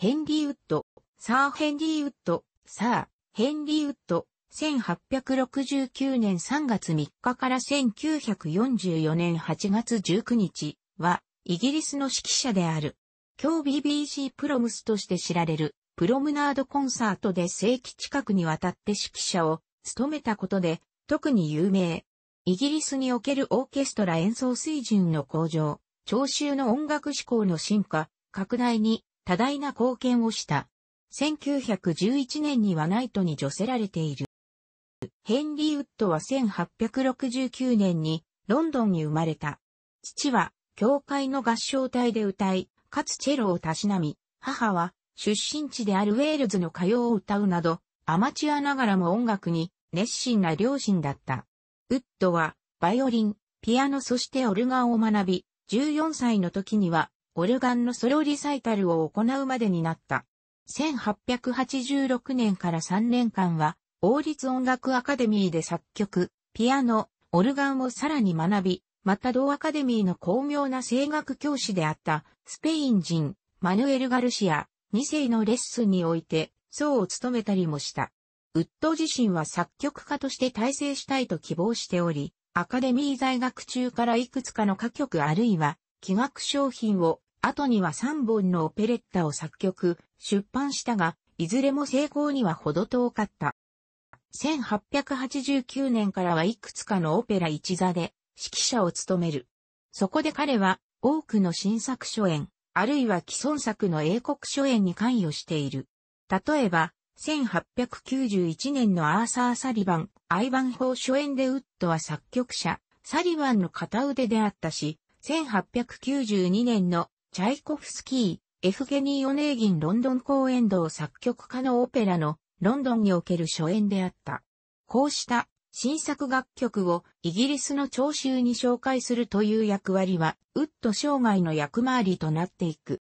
ヘンリーウッド、サー・ヘンリーウッド、サー・ヘンリーウッド、1869年3月3日から1944年8月19日は、イギリスの指揮者である。今日 BBC プロムスとして知られる、プロムナードコンサートで正規近くにわたって指揮者を務めたことで、特に有名。イギリスにおけるオーケストラ演奏水準の向上、聴衆の音楽志向の進化、拡大に多大な貢献をした。1911年にはナイトに除せられている。ヘンリー・ウッドは1869年にロンドンに生まれた。父は教会の合唱隊で歌い、かつチェロをたしなみ、母は出身地であるウェールズの歌謡を歌うなど、アマチュアながらも音楽に熱心な両親だった。ウッドはバイオリン、ピアノそしてオルガンを学び、14歳の時にはオルガンのソロリサイタルを行うまでになった。1886年から3年間は、王立音楽アカデミーで作曲、ピアノ、オルガンをさらに学び、また同アカデミーの巧妙な声楽教師であったスペイン人マヌエル・ガルシア2世のレッスンにおいて僧を務めたりもした。ウッド自身は作曲家として大成したいと希望しており、アカデミー在学中からいくつかの歌曲あるいは器楽商品を、後には3本のオペレッタを作曲、出版したが、いずれも成功にはほど遠かった。1889年からはいくつかのオペラ一座で指揮者を務める。そこで彼は多くの新作初演、あるいは既存作の英国初演に関与している。例えば、1891年のアーサー・サリバン、アイバン法初演でウッドは作曲者、サリバンの片腕であったし、1892年のチャイコフスキー、エフゲニー・オネーギンロンドン公演堂作曲家のオペラのロンドンにおける初演であった。こうした新作楽曲をイギリスの聴衆に紹介するという役割は、ウッド生涯の役回りとなっていく。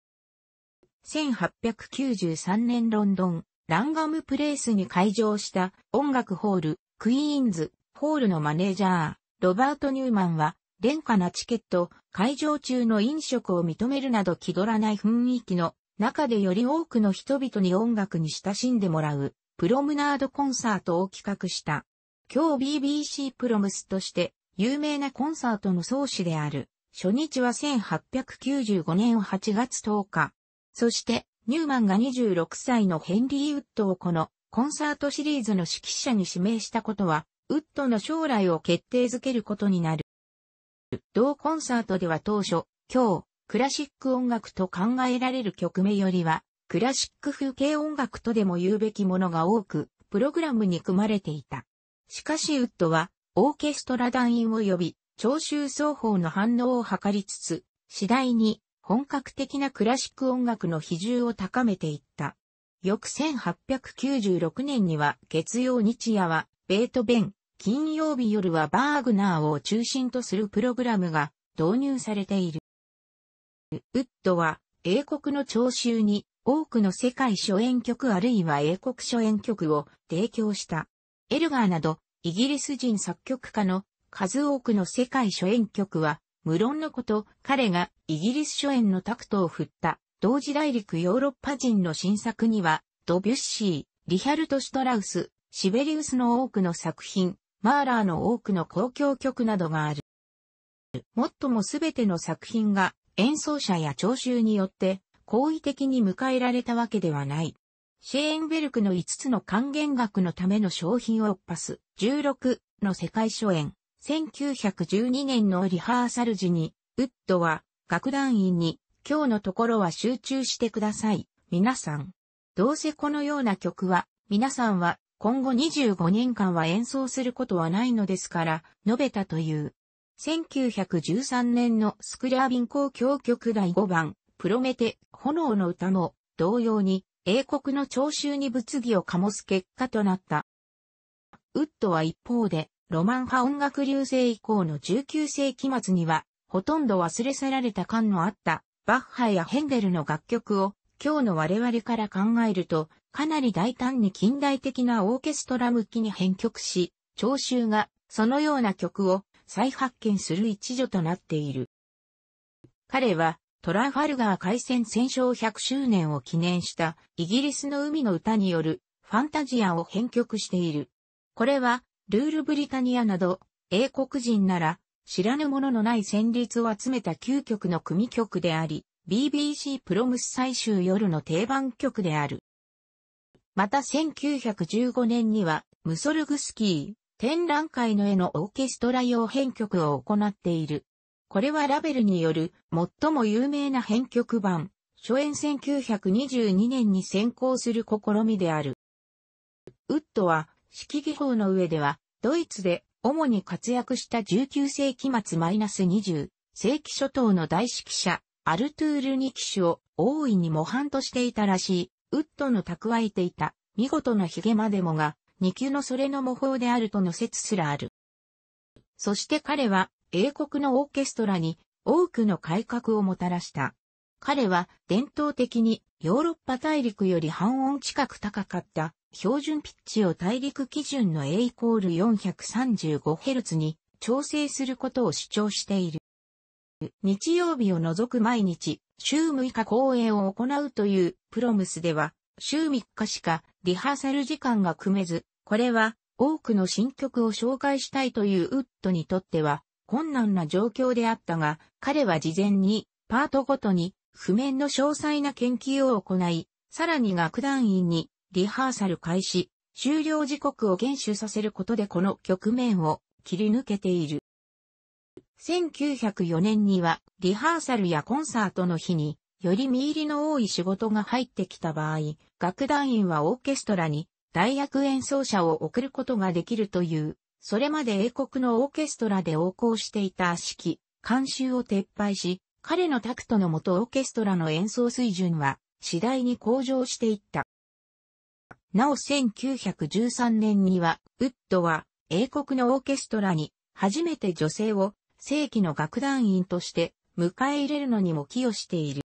1893年ロンドン、ランガムプレイスに会場した音楽ホール、クイーンズ、ホールのマネージャー、ロバート・ニューマンは、廉価なチケット、会場中の飲食を認めるなど気取らない雰囲気の中でより多くの人々に音楽に親しんでもらう、プロムナードコンサートを企画した。今日 BBC プロムスとして有名なコンサートの創始である。初日は1895年8月10日。そして、ニューマンが26歳のヘンリー・ウッドをこのコンサートシリーズの指揮者に指名したことは、ウッドの将来を決定づけることになる。同コンサートでは当初、今日、クラシック音楽と考えられる曲名よりは、クラシック風景音楽とでも言うべきものが多く、プログラムに組まれていた。しかしウッドは、オーケストラ団員を呼び、聴衆双方の反応を図りつつ、次第に本格的なクラシック音楽の比重を高めていった。翌1896年には月曜日夜は、ベートベン、金曜日夜はバーグナーを中心とするプログラムが導入されている。ウッドは英国の聴衆に多くの世界初演曲あるいは英国初演曲を提供した。エルガーなどイギリス人作曲家の数多くの世界初演曲は無論のこと彼がイギリス初演のタクトを振った同時大陸ヨーロッパ人の新作にはドビュッシー、リヒャルト・シュトラウス、シベリウスの多くの作品、マーラーの多くの公共曲などがある。もっともすべての作品が演奏者や聴衆によって好意的に迎えられたわけではない。シェーンベルクの5つの還元額のための商品をパス16の世界初演1912年のリハーサル時にウッドは楽団員に今日のところは集中してください。皆さん。どうせこのような曲は皆さんは今後25年間は演奏することはないのですから、述べたという。1913年のスクラービン交響曲第5番、プロメテ、炎の歌も、同様に、英国の聴衆に物議を醸す結果となった。ウッドは一方で、ロマン派音楽流星以降の19世紀末には、ほとんど忘れ去られた感のあった、バッハやヘンデルの楽曲を、今日の我々から考えると、かなり大胆に近代的なオーケストラ向きに編曲し、聴衆がそのような曲を再発見する一助となっている。彼はトラファルガー海戦戦勝100周年を記念したイギリスの海の歌によるファンタジアを編曲している。これはルールブリタニアなど英国人なら知らぬもののない旋律を集めた9曲の組曲であり、BBC プロムス最終夜の定番曲である。また1915年には、ムソルグスキー、展覧会の絵のオーケストラ用編曲を行っている。これはラベルによる最も有名な編曲版、初演1922年に先行する試みである。ウッドは、式技法の上では、ドイツで主に活躍した19世紀末 -20 世紀初頭の大指揮者、アルトゥール・ニキシュを大いに模範としていたらしい。ウッドの蓄えていた見事な髭までもが、二級のそれの模倣であるとの説すらある。そして彼は英国のオーケストラに多くの改革をもたらした。彼は伝統的にヨーロッパ大陸より半音近く高かった標準ピッチを大陸基準の A イコール 435Hz に調整することを主張している。日曜日を除く毎日、週6日公演を行うというプロムスでは、週3日しかリハーサル時間が組めず、これは多くの新曲を紹介したいというウッドにとっては困難な状況であったが、彼は事前にパートごとに譜面の詳細な研究を行い、さらに楽団員にリハーサル開始、終了時刻を厳守させることでこの局面を切り抜けている。1904年にはリハーサルやコンサートの日により見入りの多い仕事が入ってきた場合、楽団員はオーケストラに大役演奏者を送ることができるという、それまで英国のオーケストラで横行していた指揮、監修を撤廃し、彼のタクトのもとオーケストラの演奏水準は次第に向上していった。なお1913年には、ウッドは英国のオーケストラに初めて女性を正規の楽団員として迎え入れるのにも寄与している。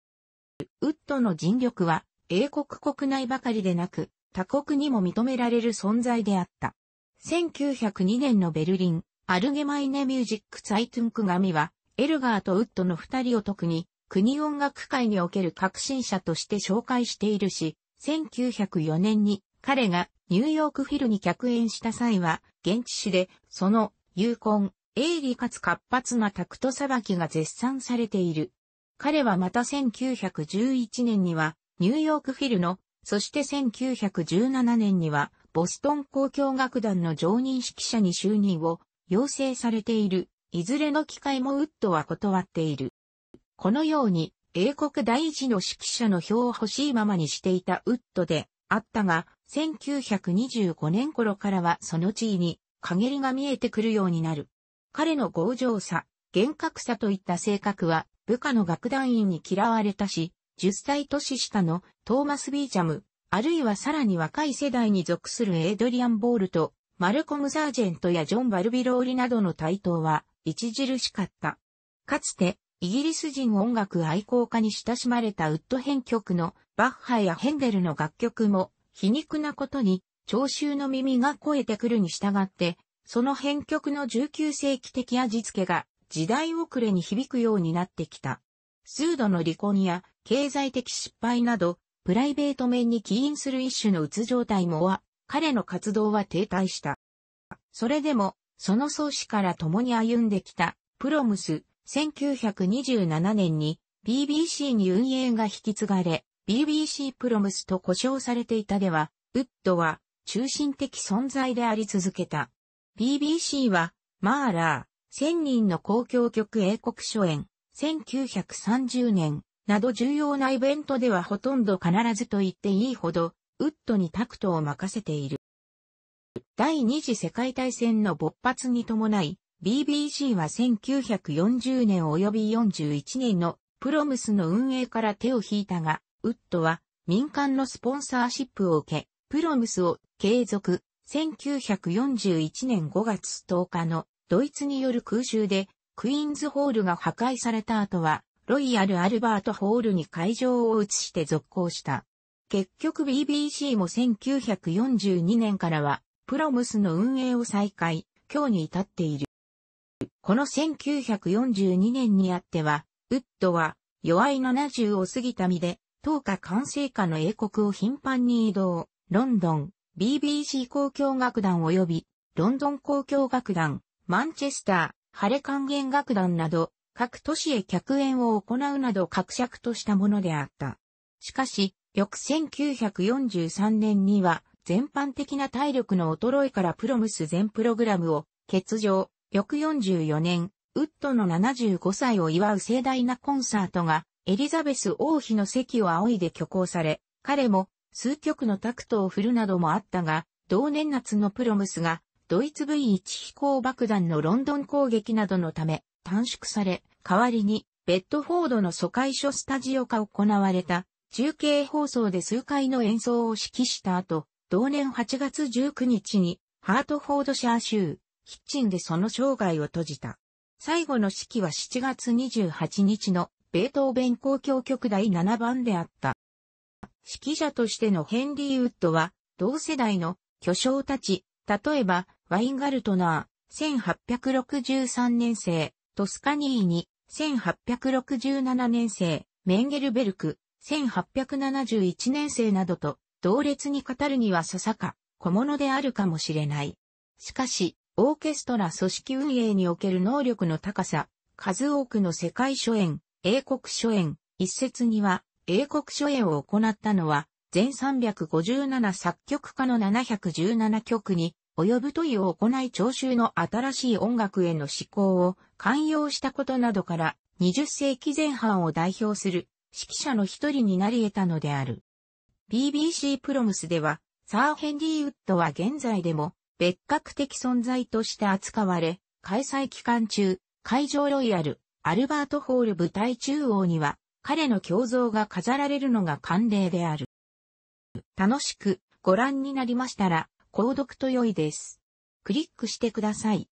ウッドの尽力は英国国内ばかりでなく他国にも認められる存在であった。1902年のベルリン、アルゲマイネミュージックツァイトゥンク紙は、エルガーとウッドの二人を特に、国音楽界における革新者として紹介しているし、1904年に彼がニューヨークフィルに客演した際は、現地誌で、その、有婚、鋭利かつ活発なタクトさばきが絶賛されている。彼はまた1911年には、ニューヨークフィルの、そして1917年には、ボストン交響楽団の常任指揮者に就任を要請されている、いずれの機会もウッドは断っている。このように、英国第一の指揮者の票を欲しいままにしていたウッドであったが、1925年頃からはその地位に陰りが見えてくるようになる。彼の強情さ、厳格さといった性格は、部下の楽団員に嫌われたし、10歳年下のトーマス・ビーチャム、あるいはさらに若い世代に属するエイドリアン・ボールと、マルコム・サージェントやジョン・バルビローリなどの台頭は、著しかった。かつて、イギリス人音楽愛好家に親しまれたウッド編曲のバッハやヘンデルの楽曲も皮肉なことに聴衆の耳が肥えてくるに従ってその編曲の19世紀的味付けが時代遅れに響くようになってきた。数度の離婚や経済的失敗など、プライベート面に起因する一種の鬱状態もは、彼の活動は停滞した。それでも、その創始から共に歩んできた、プロムス、1927年に BBC に運営が引き継がれ、BBC プロムスと呼称されていたでは、ウッドは中心的存在であり続けた。BBC は、マーラー、千人の公共曲英国初演、1930年、など重要なイベントではほとんど必ずと言っていいほど、ウッドにタクトを任せている。第二次世界大戦の勃発に伴い、BBC は1940年及び41年のプロムスの運営から手を引いたが、ウッドは民間のスポンサーシップを受け、プロムスを継続、1941年5月10日のドイツによる空襲でクイーンズホールが破壊された後はロイヤル・アルバート・ホールに会場を移して続行した。結局 BBC も1942年からはプロムスの運営を再開、今日に至っている。この1942年にあっては、ウッドは弱い70を過ぎた身で、10日完成下の英国を頻繁に移動、ロンドン、BBC 公共楽団及び、ロンドン公共楽団、マンチェスター、ハレ管弦楽団など、各都市へ客演を行うなど各尺としたものであった。しかし、翌1943年には、全般的な体力の衰えからプロムス全プログラムを欠場。翌44年、ウッドの75歳を祝う盛大なコンサートが、エリザベス王妃の席を仰いで挙行され、彼も数曲のタクトを振るなどもあったが、同年夏のプロムスが、ドイツ V1 飛行爆弾のロンドン攻撃などのため短縮され、代わりに、ベッドフォードの疎開所スタジオ化行われた、中継放送で数回の演奏を指揮した後、同年8月19日に、ハートフォードシャー州、キッチンでその生涯を閉じた。最後の式は7月28日の、ベートーベン交響曲第7番であった。指揮者としてのヘンリー・ウッドは、同世代の巨匠たち、例えば、ワインガルトナー、1863年生、トスカニーニ、1867年生、メンゲルベルク、1871年生などと、同列に語るにはささか、小物であるかもしれない。しかし、オーケストラ組織運営における能力の高さ、数多くの世界初演、英国初演、一説には、英国初演を行ったのは、全357作曲家の717曲に及ぶ問いを行い聴衆の新しい音楽への思考を寛容したことなどから20世紀前半を代表する指揮者の一人になり得たのである。BBC プロムスではサー・ヘンリー・ウッドは現在でも別格的存在として扱われ、開催期間中、会場ロイヤル、アルバートホール舞台中央には彼の胸像が飾られるのが慣例である。楽しくご覧になりましたら、購読と良いです。クリックしてください。